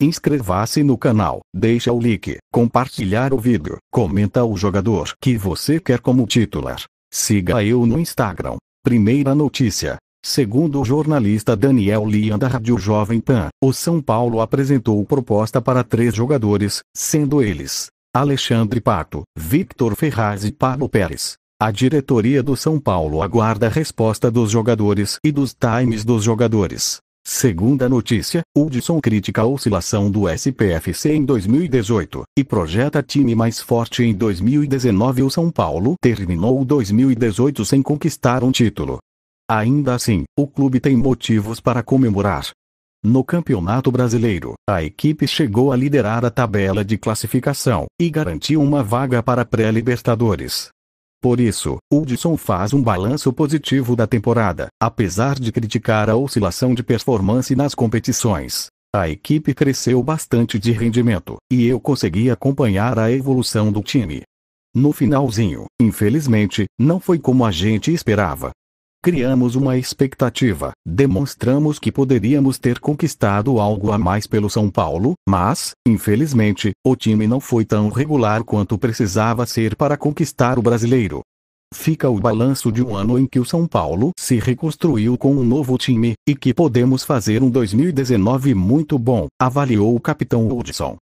Inscreva-se no canal, deixa o like, compartilhar o vídeo, comenta o jogador que você quer como titular. Siga eu no Instagram. Primeira notícia. Segundo o jornalista Daniel Lian da Rádio Jovem Pan, o São Paulo apresentou proposta para três jogadores, sendo eles Alexandre Pato, Victor Ferraz e Pablo Pérez. A diretoria do São Paulo aguarda a resposta dos jogadores e dos times dos jogadores. Segunda notícia, Hudson critica a oscilação do SPFC em 2018, e projeta time mais forte em 2019 O São Paulo terminou 2018 sem conquistar um título. Ainda assim, o clube tem motivos para comemorar. No Campeonato Brasileiro, a equipe chegou a liderar a tabela de classificação e garantiu uma vaga para a pré-Libertadores. Por isso, Hudson faz um balanço positivo da temporada, apesar de criticar a oscilação de performance nas competições. A equipe cresceu bastante de rendimento, e eu consegui acompanhar a evolução do time. No finalzinho, infelizmente, não foi como a gente esperava, Criamos uma expectativa, demonstramos que poderíamos ter conquistado algo a mais pelo São Paulo, mas, infelizmente, o time não foi tão regular quanto precisava ser para conquistar o brasileiro. Fica o balanço de um ano em que o São Paulo se reconstruiu com um novo time, e que podemos fazer um 2019 muito bom, avaliou o capitão Hudson.